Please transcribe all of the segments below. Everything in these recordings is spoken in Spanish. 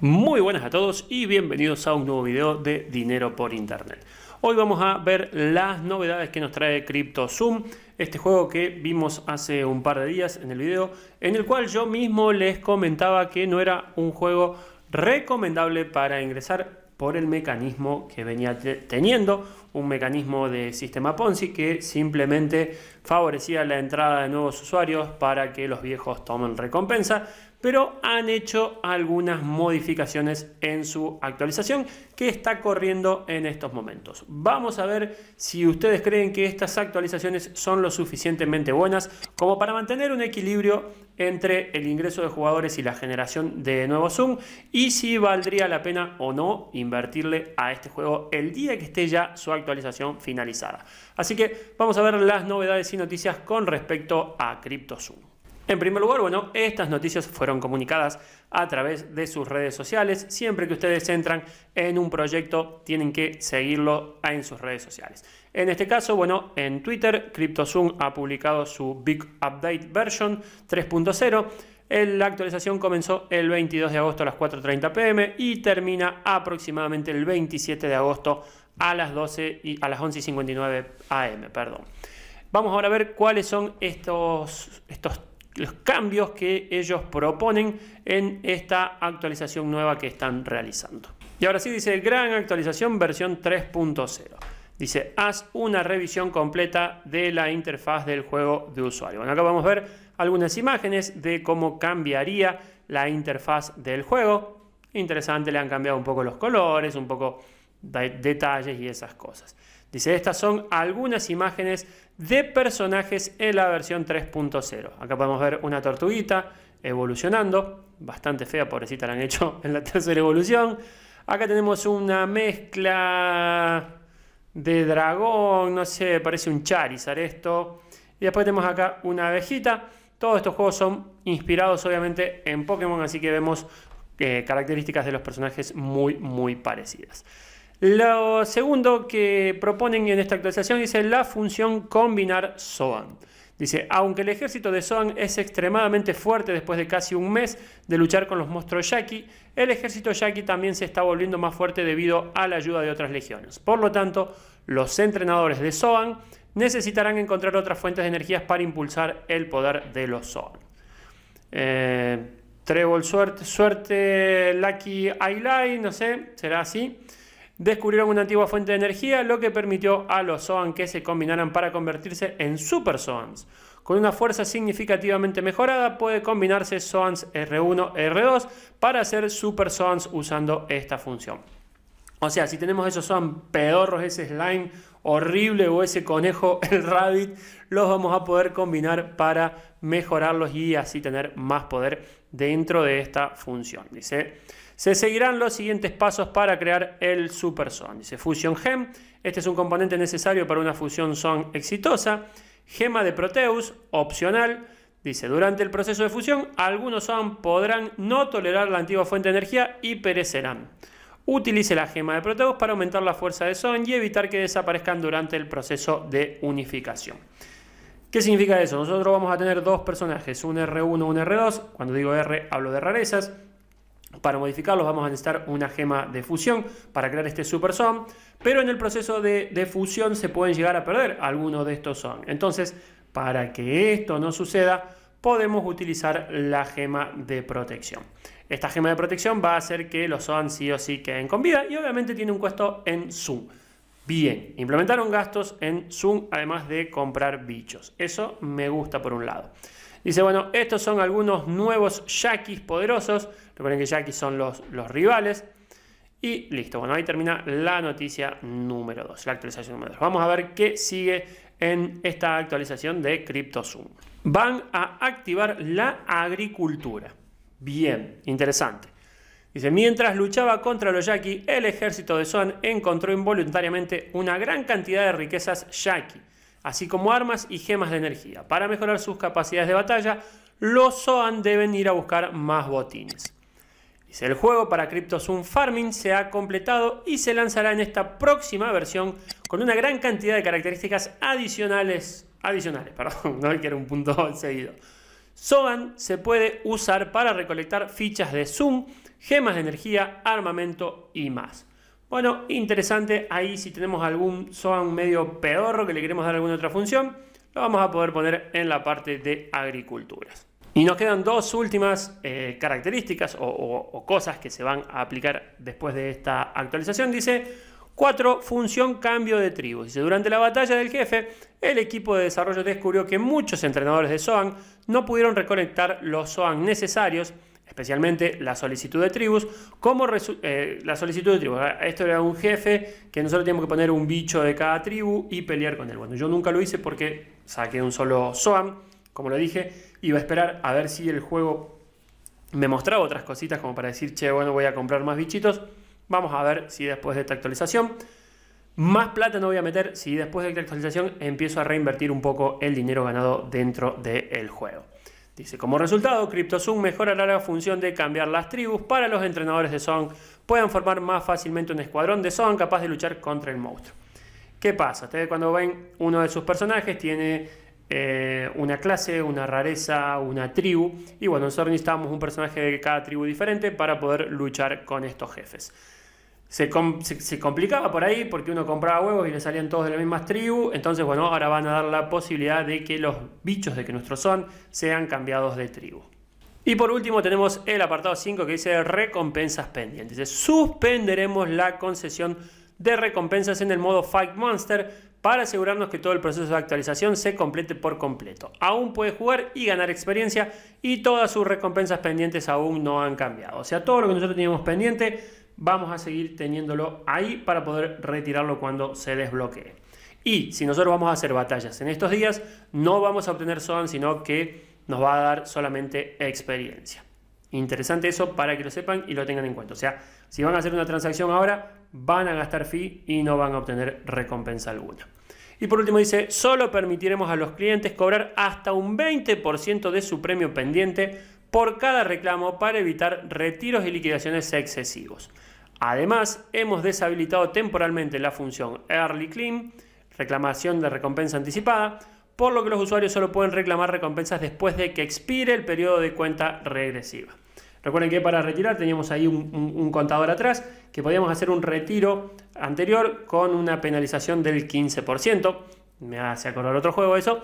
Muy buenas a todos y bienvenidos a un nuevo video de Dinero por Internet. Hoy vamos a ver las novedades que nos trae CryptoZoom, este juego que vimos hace un par de días en el video, en el cual yo mismo les comentaba que no era un juego recomendable para ingresar por el mecanismo que venía teniendo, un mecanismo de sistema Ponzi que simplemente favorecía la entrada de nuevos usuarios para que los viejos tomen recompensa, pero han hecho algunas modificaciones en su actualización que está corriendo en estos momentos. Vamos a ver si ustedes creen que estas actualizaciones son lo suficientemente buenas como para mantener un equilibrio entre el ingreso de jugadores y la generación de nuevo Zoom y si valdría la pena o no invertirle a este juego el día que esté ya su actualización finalizada. Así que vamos a ver las novedades y noticias con respecto a CryptoZoom. En primer lugar, bueno, estas noticias fueron comunicadas a través de sus redes sociales. Siempre que ustedes entran en un proyecto, tienen que seguirlo en sus redes sociales. En este caso, bueno, en Twitter, CryptoZoom ha publicado su Big Update Version 3.0. La actualización comenzó el 22 de agosto a las 4.30 pm y termina aproximadamente el 27 de agosto a las, 12 y, a las 11.59 am. Perdón. Vamos ahora a ver cuáles son estos, estos los cambios que ellos proponen en esta actualización nueva que están realizando. Y ahora sí dice gran actualización versión 3.0. Dice, haz una revisión completa de la interfaz del juego de usuario. Bueno, acá vamos a ver algunas imágenes de cómo cambiaría la interfaz del juego. Interesante, le han cambiado un poco los colores, un poco detalles y esas cosas. Dice, estas son algunas imágenes de personajes en la versión 3.0. Acá podemos ver una tortuguita evolucionando, bastante fea, pobrecita la han hecho en la tercera evolución. Acá tenemos una mezcla de dragón, no sé, parece un Charizard esto. Y después tenemos acá una abejita. Todos estos juegos son inspirados obviamente en Pokémon, así que vemos eh, características de los personajes muy, muy parecidas. Lo segundo que proponen en esta actualización dice la función combinar SOAN. Dice, aunque el ejército de Soan es extremadamente fuerte después de casi un mes de luchar con los monstruos Yaki, el ejército Yaki también se está volviendo más fuerte debido a la ayuda de otras legiones. Por lo tanto, los entrenadores de Soan necesitarán encontrar otras fuentes de energías para impulsar el poder de los Soan. Eh, suerte, suerte, Lucky, Ailai, no sé, será así descubrieron una antigua fuente de energía, lo que permitió a los Zoan que se combinaran para convertirse en Super Zoans. Con una fuerza significativamente mejorada, puede combinarse Zoans R1, R2 para hacer Super Zoans usando esta función. O sea, si tenemos esos Zoan pedorros, ese slime horrible o ese conejo, el rabbit, los vamos a poder combinar para mejorarlos y así tener más poder dentro de esta función. Dice, se seguirán los siguientes pasos para crear el super son. Dice, fusion gem, este es un componente necesario para una fusión son exitosa. Gema de Proteus, opcional. Dice, durante el proceso de fusión, algunos son podrán no tolerar la antigua fuente de energía y perecerán. Utilice la gema de proteos para aumentar la fuerza de Son y evitar que desaparezcan durante el proceso de unificación. ¿Qué significa eso? Nosotros vamos a tener dos personajes, un R1 y un R2. Cuando digo R hablo de rarezas. Para modificarlos vamos a necesitar una gema de fusión para crear este Super Son, pero en el proceso de, de fusión se pueden llegar a perder algunos de estos Son. Entonces, para que esto no suceda, podemos utilizar la gema de protección. Esta gema de protección va a hacer que los OAN sí o sí queden con vida y obviamente tiene un costo en Zoom. Bien, implementaron gastos en Zoom además de comprar bichos. Eso me gusta por un lado. Dice, bueno, estos son algunos nuevos Yakis poderosos. Recuerden que Yakis son los, los rivales. Y listo, bueno, ahí termina la noticia número 2, la actualización número 2. Vamos a ver qué sigue en esta actualización de CryptoZoom. Van a activar la agricultura. Bien, interesante. Dice, mientras luchaba contra los Yaqui, el ejército de Son encontró involuntariamente una gran cantidad de riquezas yaqui, así como armas y gemas de energía. Para mejorar sus capacidades de batalla, los Zoan deben ir a buscar más botines. Dice, el juego para CryptoZoom Farming se ha completado y se lanzará en esta próxima versión con una gran cantidad de características adicionales. Adicionales, perdón, no que era un punto seguido Sogan se puede usar para recolectar fichas de Zoom, gemas de energía, armamento y más. Bueno, interesante, ahí si tenemos algún Sogan medio pedorro que le queremos dar alguna otra función, lo vamos a poder poner en la parte de agriculturas. Y nos quedan dos últimas eh, características o cosas que se van a aplicar después de esta actualización. Dice, 4. Función cambio de tribus. durante la batalla del jefe, el equipo de desarrollo descubrió que muchos entrenadores de SOAN no pudieron reconectar los SOAN necesarios, especialmente la solicitud de tribus, como eh, la solicitud de tribus. Ah, esto era un jefe que nosotros teníamos que poner un bicho de cada tribu y pelear con él. Bueno, yo nunca lo hice porque saqué un solo SOAN, como lo dije, iba a esperar a ver si el juego me mostraba otras cositas como para decir, che, bueno, voy a comprar más bichitos Vamos a ver si después de esta actualización más plata no voy a meter si después de esta actualización empiezo a reinvertir un poco el dinero ganado dentro del juego. Dice, como resultado, CryptoZoom mejora la función de cambiar las tribus para los entrenadores de Song puedan formar más fácilmente un escuadrón de Song capaz de luchar contra el monstruo. ¿Qué pasa? Ustedes cuando ven uno de sus personajes tiene eh, una clase, una rareza, una tribu. Y bueno, nosotros necesitábamos un personaje de cada tribu diferente para poder luchar con estos jefes. Se, complicaba por ahí porque uno compraba huevos y le salían todos de las mismas tribu. Entonces, bueno, ahora van a dar la posibilidad de que los bichos de que nuestros son sean cambiados de tribu. Y por último tenemos el apartado 5 que dice recompensas pendientes. Suspenderemos la concesión de recompensas en el modo Fight Monster para asegurarnos que todo el proceso de actualización se complete por completo. Aún puede jugar y ganar experiencia y todas sus recompensas pendientes aún no han cambiado. O sea, todo lo que nosotros teníamos pendiente vamos a seguir teniéndolo ahí para poder retirarlo cuando se desbloquee. Y si nosotros vamos a hacer batallas en estos días, no vamos a obtener son, sino que nos va a dar solamente experiencia. Interesante eso para que lo sepan y lo tengan en cuenta. O sea, si van a hacer una transacción ahora, van a gastar fee y no van a obtener recompensa alguna. Y por último dice, solo permitiremos a los clientes cobrar hasta un 20% de su premio pendiente por cada reclamo para evitar retiros y liquidaciones excesivos. Además, hemos deshabilitado temporalmente la función Early Claim, reclamación de recompensa anticipada, por lo que los usuarios solo pueden reclamar recompensas después de que expire el periodo de cuenta regresiva. Recuerden que para retirar teníamos ahí un, contador atrás que podíamos hacer un retiro anterior con una penalización del 15%. Me hace acordar otro juego eso.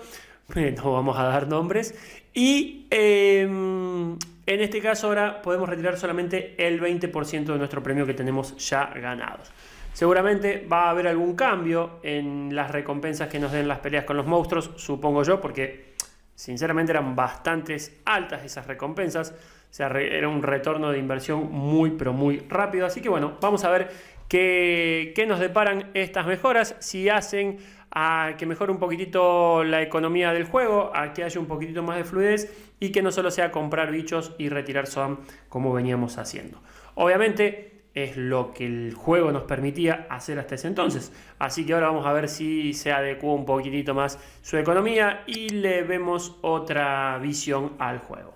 No vamos a dar nombres. Y em, en este caso ahora podemos retirar solamente el 20% de nuestro premio que tenemos ya ganados. Seguramente va a haber algún cambio en las recompensas que nos den las peleas con los monstruos, supongo yo, porque sinceramente eran bastantes altas esas recompensas era un retorno de inversión muy, pero muy rápido. Así que bueno, vamos a ver qué, nos deparan estas mejoras, si hacen a que mejore un poquitito la economía del juego, a que haya un poquitito más de fluidez y que no solo sea comprar bichos y retirar SOAM como veníamos haciendo. Obviamente es lo que el juego nos permitía hacer hasta ese entonces. Así que ahora vamos a ver si se adecua un poquitito más su economía y le vemos otra visión al juego.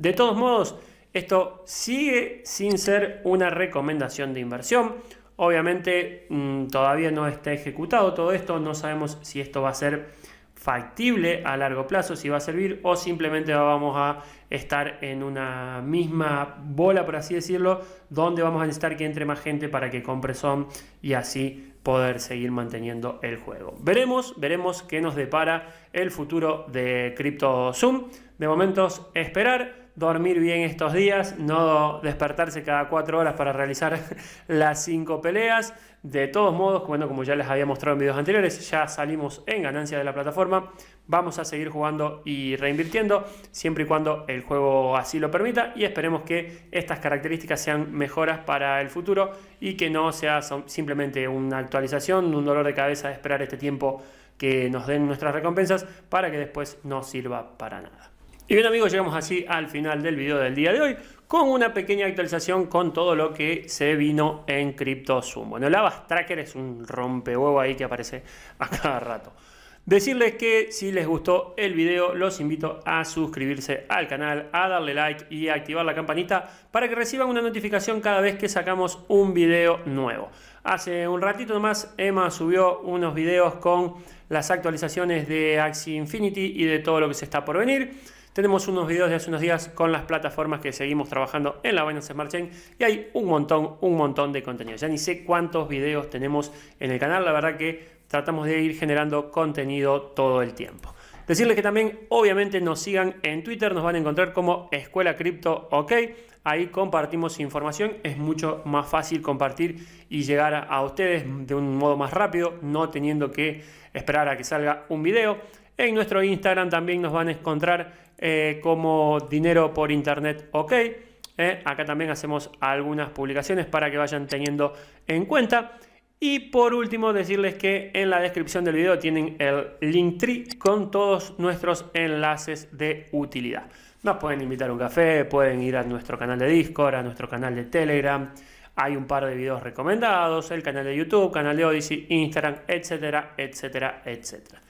De todos modos, esto sigue sin ser una recomendación de inversión. Obviamente mm, todavía no está ejecutado todo esto, no sabemos si esto va a ser factible a largo plazo, si va a servir o simplemente vamos a estar en una misma bola, por así decirlo, donde vamos a necesitar que entre más gente para que compre son y así poder seguir manteniendo el juego. Veremos, veremos qué nos depara el futuro de CryptoZoom. De momentos esperar, dormir bien estos días, no despertarse cada cuatro horas para realizar las cinco peleas. De todos modos, como ya les había mostrado en videos anteriores, ya salimos en ganancia de la plataforma. Vamos a seguir jugando y reinvirtiendo, siempre y cuando el juego así lo permita. Y esperemos que estas características sean mejoras para el futuro y que no sea simplemente una actualización, un dolor de cabeza de esperar este tiempo que nos den nuestras recompensas para que después no sirva para nada. Y bien amigos, llegamos así al final del video del día de hoy con una pequeña actualización con todo lo que se vino en CryptoZoom. Bueno, el Tracker es un rompehuevo ahí que aparece a cada rato. Decirles que si les gustó el video, los invito a suscribirse al canal, a darle like y a activar la campanita para que reciban una notificación cada vez que sacamos un video nuevo. Hace un ratito nomás, Emma subió unos videos con las actualizaciones de Axie Infinity y de todo lo que se está por venir. Tenemos unos videos de hace unos días con las plataformas que seguimos trabajando en la Binance Smart Chain y hay un montón, un montón de contenido. Ya ni sé cuántos videos tenemos en el canal, la verdad que tratamos de ir generando contenido todo el tiempo. Decirles que también, obviamente, nos sigan en Twitter, nos van a encontrar como Escuela Cripto OK. Ahí compartimos información, es mucho más fácil compartir y llegar a ustedes de un modo más rápido, no teniendo que esperar a que salga un video. En nuestro Instagram también nos van a encontrar eh, como dinero por internet, ok. Eh, acá también hacemos algunas publicaciones para que vayan teniendo en cuenta. Y por último, decirles que en la descripción del video tienen el link tree con todos nuestros enlaces de utilidad. Nos pueden invitar a un café, pueden ir a nuestro canal de Discord, a nuestro canal de Telegram. Hay un par de videos recomendados, el canal de YouTube, canal de Odyssey, Instagram, etcétera, etcétera, etcétera.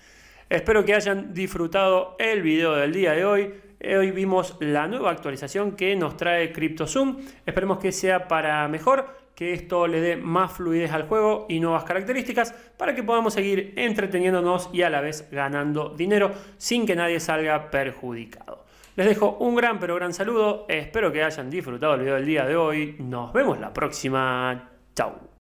Espero que hayan disfrutado el video del día de hoy. Eh, hoy vimos la nueva actualización que nos trae CryptoZoom. Esperemos que sea para mejor, que esto le dé más fluidez al juego y nuevas características para que podamos seguir entreteniéndonos y a la vez ganando dinero sin que nadie salga perjudicado. Les dejo un gran pero gran saludo. Espero que hayan disfrutado el video del día de hoy. Nos vemos la próxima. Chao.